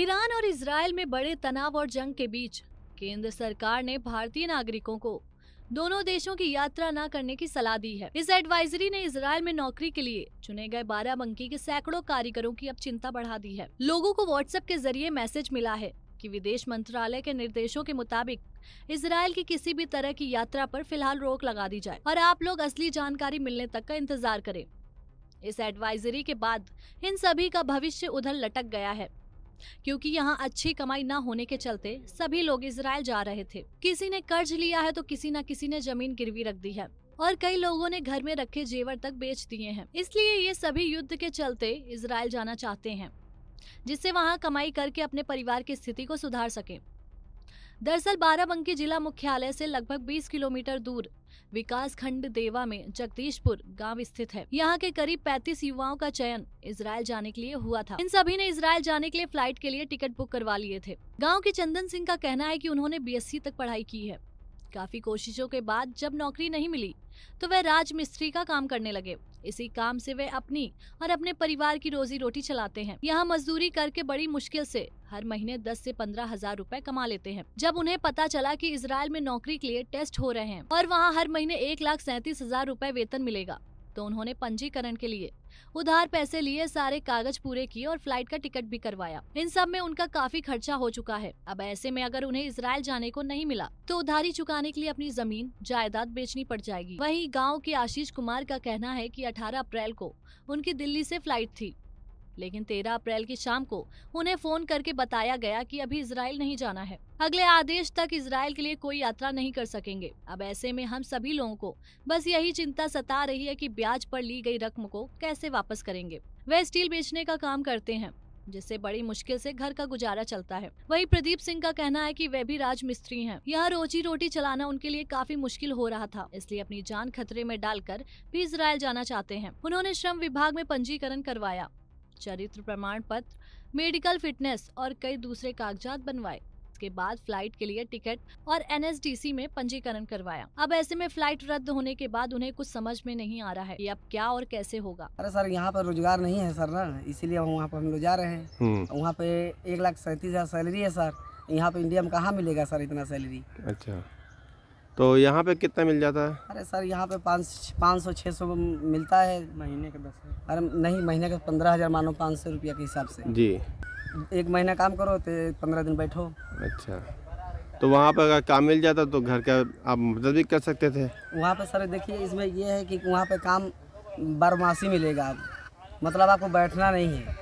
Iran और Israel में बड़े तनाव और जंग के बीच केंद्र सरकार ने भारतीय नागरिकों को दोनों देशों की यात्रा न करने की सलाह दी है इस एडवाइजरी ने इसराइल में नौकरी के लिए चुने गए बारह बंकी के सैकड़ों कारीगरों की अब चिंता बढ़ा दी है लोगों को व्हाट्सएप के जरिए मैसेज मिला है कि विदेश मंत्रालय के निर्देशों के मुताबिक इसराइल की किसी भी तरह की यात्रा पर फिलहाल रोक लगा दी जाए और आप लोग असली जानकारी मिलने तक का इंतजार करें इस एडवाइजरी के बाद इन सभी का भविष्य उधर लटक गया है क्योंकि यहाँ अच्छी कमाई न होने के चलते सभी लोग इसराइल जा रहे थे किसी ने कर्ज लिया है तो किसी न किसी ने जमीन गिरवी रख दी है और कई लोगों ने घर में रखे जेवर तक बेच दिए हैं इसलिए ये सभी युद्ध के चलते इसराइल जाना चाहते हैं जिससे वहाँ कमाई करके अपने परिवार की स्थिति को सुधार सके दरअसल बाराबंकी जिला मुख्यालय से लगभग 20 किलोमीटर दूर विकास खंड देवा में जगदीशपुर गांव स्थित है यहाँ के करीब 35 युवाओं का चयन इसराइल जाने के लिए हुआ था इन सभी ने इसराइल जाने के लिए फ्लाइट के लिए टिकट बुक करवा लिए थे गाँव के चंदन सिंह का कहना है की उन्होंने बीएससी तक पढ़ाई की है काफी कोशिशों के बाद जब नौकरी नहीं मिली तो वह राजमिस्त्री का काम करने लगे इसी काम से वे अपनी और अपने परिवार की रोजी रोटी चलाते हैं यहाँ मजदूरी करके बड़ी मुश्किल से हर महीने दस से पंद्रह हजार रूपए कमा लेते हैं जब उन्हें पता चला कि इसराइल में नौकरी के लिए टेस्ट हो रहे हैं और वहाँ हर महीने एक लाख सैंतीस हजार रूपए वेतन मिलेगा तो उन्होंने पंजीकरण के लिए उधार पैसे लिए सारे कागज पूरे किए और फ्लाइट का टिकट भी करवाया इन सब में उनका काफी खर्चा हो चुका है अब ऐसे में अगर उन्हें इसराइल जाने को नहीं मिला तो उधारी चुकाने के लिए अपनी जमीन जायदाद बेचनी पड़ जाएगी वही गाँव के आशीष कुमार का कहना है की अठारह अप्रैल को उनकी दिल्ली ऐसी फ्लाइट थी लेकिन 13 अप्रैल की शाम को उन्हें फोन करके बताया गया कि अभी इसराइल नहीं जाना है अगले आदेश तक इसराइल के लिए कोई यात्रा नहीं कर सकेंगे अब ऐसे में हम सभी लोगों को बस यही चिंता सता रही है कि ब्याज पर ली गई रकम को कैसे वापस करेंगे वे स्टील बेचने का काम करते हैं जिससे बड़ी मुश्किल से घर का गुजारा चलता है वही प्रदीप सिंह का कहना है कि वे भी राजमिस्त्री हैं। यहाँ रोजी रोटी चलाना उनके लिए काफी मुश्किल हो रहा था इसलिए अपनी जान खतरे में डालकर भी इसराइल जाना चाहते हैं उन्होंने श्रम विभाग में पंजीकरण करवाया चरित्र प्रमाण पत्र मेडिकल फिटनेस और कई दूसरे कागजात बनवाए इसके बाद फ्लाइट के लिए टिकट और एन में पंजीकरण करवाया अब ऐसे में फ्लाइट रद्द होने के बाद उन्हें कुछ समझ में नहीं आ रहा है कि अब क्या और कैसे होगा अरे सर यहाँ पर रोजगार नहीं है सर ना इसीलिए वहाँ पर हम लोग जा रहे हैं हम्म। वहाँ पे एक लाख सैंतीस हजार सैलरी है सर यहाँ पे इंडिया में कहाँ मिलेगा सर इतना सैलरी अच्छा तो यहाँ पे कितना मिल जाता है अरे सर यहाँ पे पाँच पाँच सौ छः सौ मिलता है महीने के दस अरे नहीं महीने का पंद्रह हज़ार मानो पाँच सौ रुपया के हिसाब से जी एक महीना काम करो तो पंद्रह दिन बैठो अच्छा तो वहाँ पर अगर काम मिल जाता तो घर का आप मदद भी कर सकते थे वहाँ पर सर देखिए इसमें यह है कि वहाँ पर काम बारमासी मिलेगा मतलब आपको बैठना नहीं है